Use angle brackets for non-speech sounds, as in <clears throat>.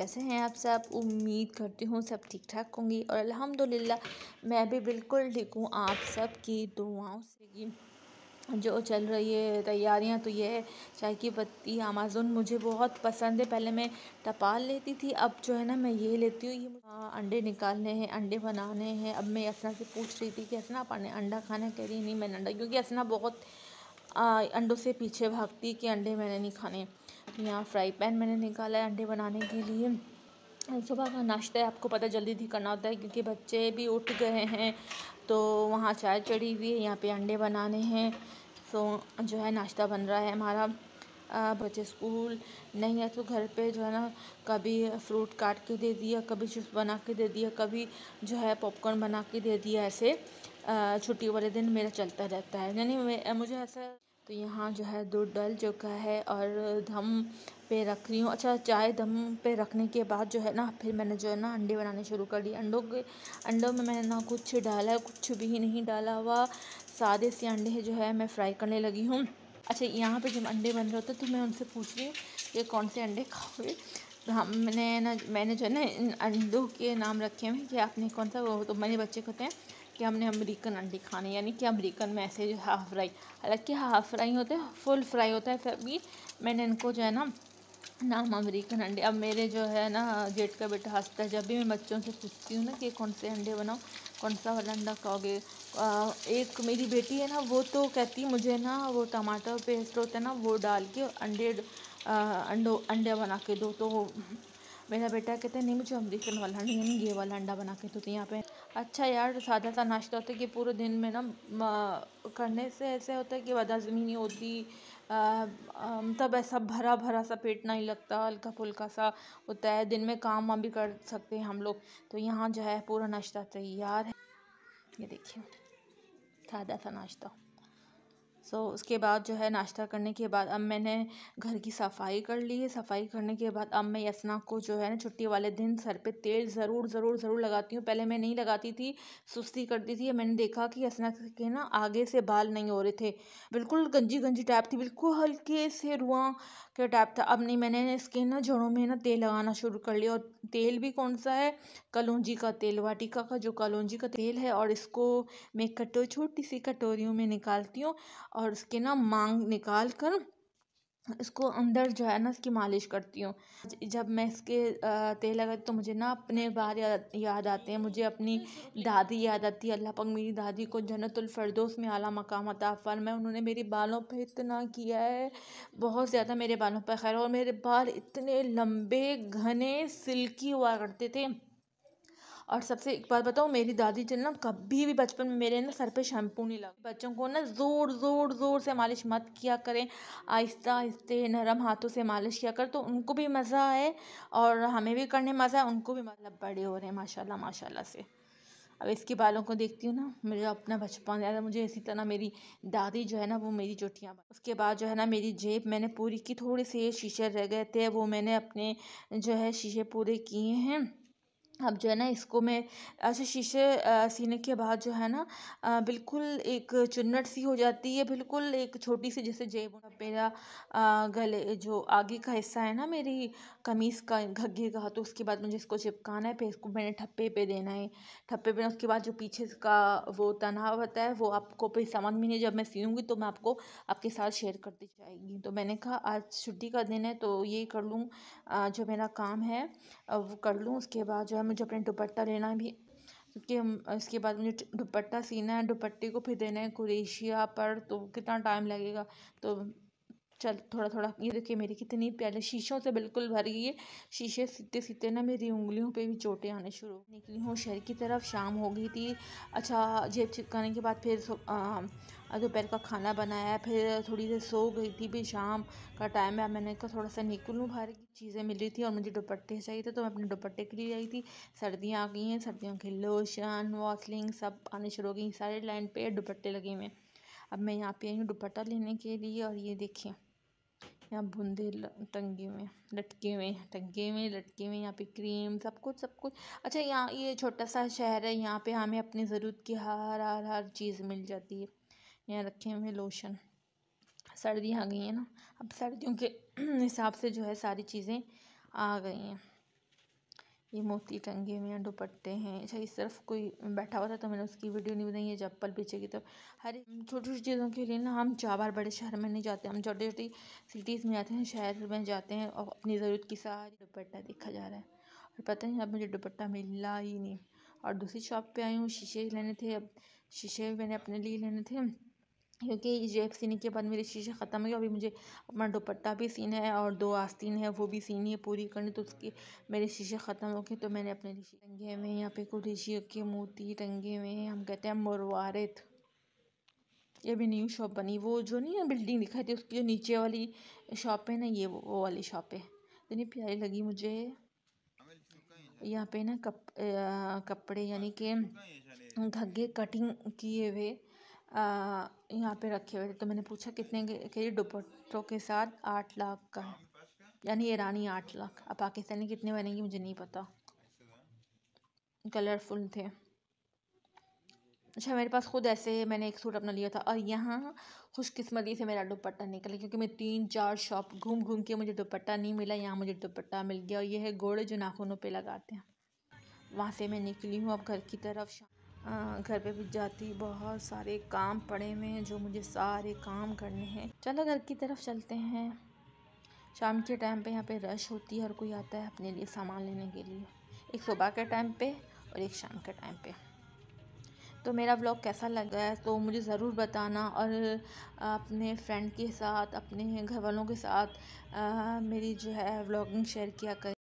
कैसे हैं आप सब उम्मीद करती हूँ सब ठीक ठाक होंगी और अल्हम्दुलिल्लाह मैं भी बिल्कुल ठीक हूँ आप सब की दुआओं से जो चल रही है तैयारियाँ तो ये है चाय की पत्ती अमेज़ोन मुझे बहुत पसंद है पहले मैं टपाल लेती थी अब जो है ना मैं ये लेती हूँ ये हाँ, अंडे निकालने हैं अंडे बनाने हैं अब मैं असना से पूछ रही थी कि असना आप अंडा खाना कह रही नहीं मैंने अंडा क्योंकि असना बहुत आ, अंडों से पीछे भागती कि अंडे मैंने नहीं खाने यहाँ फ्राई पैन मैंने निकाला है अंडे बनाने के लिए सुबह का नाश्ता है आपको पता जल्दी ही करना होता है क्योंकि बच्चे भी उठ गए हैं तो वहाँ चाय चढ़ी हुई है यहाँ पे अंडे बनाने हैं तो जो है नाश्ता बन रहा है हमारा बच्चे स्कूल नहीं है तो घर पे जो है ना कभी फ्रूट काट के दे दिया कभी चिप्स बना के दे दिया कभी जो है पॉपकॉर्न बना के दे दिया ऐसे छुट्टी वाले दिन मेरा चलता रहता है यानी मुझे ऐसा तो यहाँ जो है दूध डल चुका है और दम पे रख रही हूँ अच्छा चाय दम पे रखने के बाद जो है ना फिर मैंने जो है ना अंडे बनाने शुरू कर दिए अंडों के अंडों में मैंने ना कुछ डाला कुछ भी नहीं डाला हुआ सादे से अंडे जो है मैं फ्राई करने लगी हूँ अच्छा यहाँ पे जब अंडे बन रहे होते तो मैं उनसे पूछ रही हूँ ये कौन से अंडे खाओगे तो हम मैंने ना मैंने जो है ना इन अंडों के नाम रखे हैं कि आपने कौन सा वो तो मेरे बच्चे कहते हैं कि हमने अमेरिकन अंडे खाने यानी कि अमेरिकन में ऐसे जो हाफ़ फ्राई हालांकि हाफ़ फ्राई होते हैं फुल फ्राई होता है फिर भी मैंने इनको जो है ना नाम अमेरिकन अंडे अब मेरे जो है ना जेठ का बेटा हंसता है जब भी मैं बच्चों से पूछती हूँ ना कि कौन से अंडे बनाओ कौन सा वाला अंडा खाओगे एक मेरी बेटी है ना वो तो कहती मुझे ना वो टमाटर पेस्ट होता है ना वो डाल के अंडे अंडो अंडे बना के दो तो मेरा बेटा कहते हैं नहीं मुझे अमरीकन वाला अंडा नहीं ये वाला अंडा बना के तो यहाँ पे अच्छा यार सादा सा नाश्ता होता है कि पूरे दिन में ना करने से ऐसे होता है कि बदाजमी नहीं होती मतलब ऐसा भरा भरा सा पेट नहीं लगता हल्का फुल्का सा होता है दिन में काम वाम भी कर सकते हैं हम लोग तो यहाँ जो है पूरा नाश्ता तैयार है ये देखिए सादा सा नाश्ता सो so, उसके बाद जो है नाश्ता करने के बाद अब मैंने घर की सफाई कर ली है सफाई करने के बाद अब मैं यसना को जो है ना छुट्टी वाले दिन सर पे तेल ज़रूर ज़रूर ज़रूर लगाती हूँ पहले मैं नहीं लगाती थी सुस्ती करती थी मैंने देखा कि यसना के ना आगे से बाल नहीं हो रहे थे बिल्कुल गंजी गंजी टाइप थी बिल्कुल हल्के से रुआ फिर डैप था अब नहीं मैंने इसके ना जड़ों में ना तेल लगाना शुरू कर लिया और तेल भी कौन सा है कलौजी का तेल वाटिका का जो कलौजी का तेल है और इसको मैं कटो छोटी सी कटोरियों में निकालती हूँ और उसके ना मांग निकाल कर इसको अंदर जो है ना इसकी मालिश करती हूँ जब मैं इसके तेल लगा तो मुझे ना अपने बार याद याद आते हैं मुझे अपनी दादी याद आती है अल्लाह पाक मेरी दादी को जन्नतफरदोस में आला मकाम अता मैं उन्होंने मेरे बालों पे इतना किया है बहुत ज़्यादा मेरे बालों पर खैर और मेरे बाल इतने लंबे घने सिल्की हुआ करते थे और सबसे एक बात बताऊँ मेरी दादी जी ना कभी भी बचपन में मेरे ना सर पे शैम्पू नहीं लगा बच्चों को ना ज़ोर ज़ोर ज़ोर से मालिश मत किया करें आहिस्ता आहिस्ते नरम हाथों से मालिश किया कर तो उनको भी मज़ा आए और हमें भी करने मज़ा उनको भी मतलब बड़े हो रहे हैं माशाला माशाला से अब इसके बालों को देखती हूँ ना मेरा अपना बचपन याद मुझे इसी तरह मेरी दादी जो है ना वो मेरी चोटियाँ उसके बाद जो है ना मेरी जेब मैंने पूरी की थोड़े से शीशे रह गए थे वो मैंने अपने जो है शीशे पूरे किए हैं अब जो है ना इसको मैं ऐसे शीशे सीने के बाद जो है ना बिल्कुल एक चुन्नट सी हो जाती है बिल्कुल एक छोटी सी जैसे जेब मेरा गले जो आगे का हिस्सा है ना मेरी कमीज़ का घग्गे का तो उसके बाद मुझे इसको चिपकाना है फिर इसको मैंने ठप्पे पे देना है ठप्पे पे उसके बाद जो पीछे का वो तनाव होता है वो आपको फिर समझ में नहीं जब मैं सीऊँगी तो मैं आपको आपके साथ शेयर करती जाएगी तो मैंने कहा आज छुट्टी का दिन है तो ये कर लूँ जो मेरा काम है वो कर लूँ उसके बाद जो है मुझे अपने दुपट्टा लेना भी क्योंकि इसके बाद मुझे दुपट्टा सीना है दुपट्टे को फिर देना है कुरेशिया पर तो कितना टाइम लगेगा तो चल थोड़ा थोड़ा ये देखिए मेरी कितनी पहले शीशों से बिल्कुल भर गई है शीशे सीते सीते ना मेरी उंगलियों पे भी चोटें आने शुरू निकली हूँ शहर की तरफ शाम हो गई थी अच्छा जेब चिपकाने के बाद फिर दोपहर का खाना बनाया फिर थोड़ी देर सो गई थी भी शाम का टाइम है मैंने कहा थोड़ा सा निकलूँ बाहर की चीज़ें मिली थी और मुझे दुपट्टे चाहिए थे तो मैं अपने दुपट्टे के लिए आई थी सर्दियाँ आ गई हैं सर्दियों के लोशन वॉसलिंग सब आने शुरू हो गई सारे लाइन पे दुपट्टे लगे हुए अब मैं यहाँ पे आई हूँ दुपट्टा लेने के लिए और ये देखिए यहाँ बूंदे टंगी हुई हैं लटकी हुई हैं टंगी हुई लटकी हुई यहाँ पे क्रीम सब कुछ सब कुछ अच्छा यहाँ ये छोटा सा शहर है यहाँ पे हमें अपनी ज़रूरत की हर हर हर चीज़ मिल जाती है यहाँ रखे हुए लोशन सर्दी आ गई है ना अब सर्दियों के <clears throat> हिसाब से जो है सारी चीज़ें आ गई हैं ये मोती टंगे हुए हैं दुपट्टे हैं अच्छा इस तरफ कोई बैठा हुआ था तो मैंने उसकी वीडियो नहीं बनाई है चप्पल पीछे की तरफ हर छोटी छोटी चीज़ों के लिए ना हम चार बार बड़े शहर में नहीं जाते हम छोटी छोटी सिटीज़ में जाते हैं शहर में जाते हैं और अपनी ज़रूरत की सारी दुपट्टा देखा जा रहा है और पता नहीं अब मुझे दुपट्टा मिला ही नहीं और दूसरी शॉप पर आई हूँ शीशे लेने थे अब शीशे मैंने अपने लिए लेने थे क्योंकि ये सीने के बाद मेरी शीशा ख़त्म हुई अभी मुझे अपना दुपट्टा भी सीन है और दो आस्तीन है वो भी सीनी है पूरी करनी तो उसके मेरे शीशे ख़त्म हो गए तो मैंने अपने ऋषि टंगे हुए हैं यहाँ पे कुछ ऋषियों के मोती टंगे हुए हैं हम कहते हैं मुरवारत ये भी न्यू शॉप बनी वो जो नहीं ना बिल्डिंग दिखाई थी उसकी जो नीचे वाली शॉप है ना ये वो, वो वाली शॉप है इतनी प्यारी लगी मुझे यहाँ पे ना कप कपड़े यानी कि घग्गे कटिंग किए हुए यहाँ पे रखे हुए थे तो मैंने पूछा कितने के दुपट्टों के साथ आठ लाख का यानी ईरानी आठ लाख अब पाकिस्तानी कितने बनेंगे मुझे नहीं पता कलरफुल थे अच्छा मेरे पास ख़ुद ऐसे मैंने एक सूट अपना लिया था और यहाँ खुशकस्मती से मेरा दुपट्टा निकला क्योंकि मैं तीन चार शॉप घूम घूम के मुझे दुपट्टा नहीं मिला यहाँ मुझे दुपट्टा मिल गया और ये है घोड़े जो नाखूनों पे लगाते हैं वहाँ से मैं निकली हूँ अब घर की तरफ घर पे भी जाती बहुत सारे काम पड़े हुए हैं जो मुझे सारे काम करने हैं चलो घर की तरफ चलते हैं शाम के टाइम पे यहाँ पे रश होती है हर कोई आता है अपने लिए सामान लेने के लिए एक सुबह के टाइम पे और एक शाम के टाइम पे तो मेरा ब्लॉग कैसा लगा है तो मुझे ज़रूर बताना और अपने फ्रेंड के साथ अपने घर वालों के साथ आ, मेरी जो है व्लॉगिंग शेयर किया करें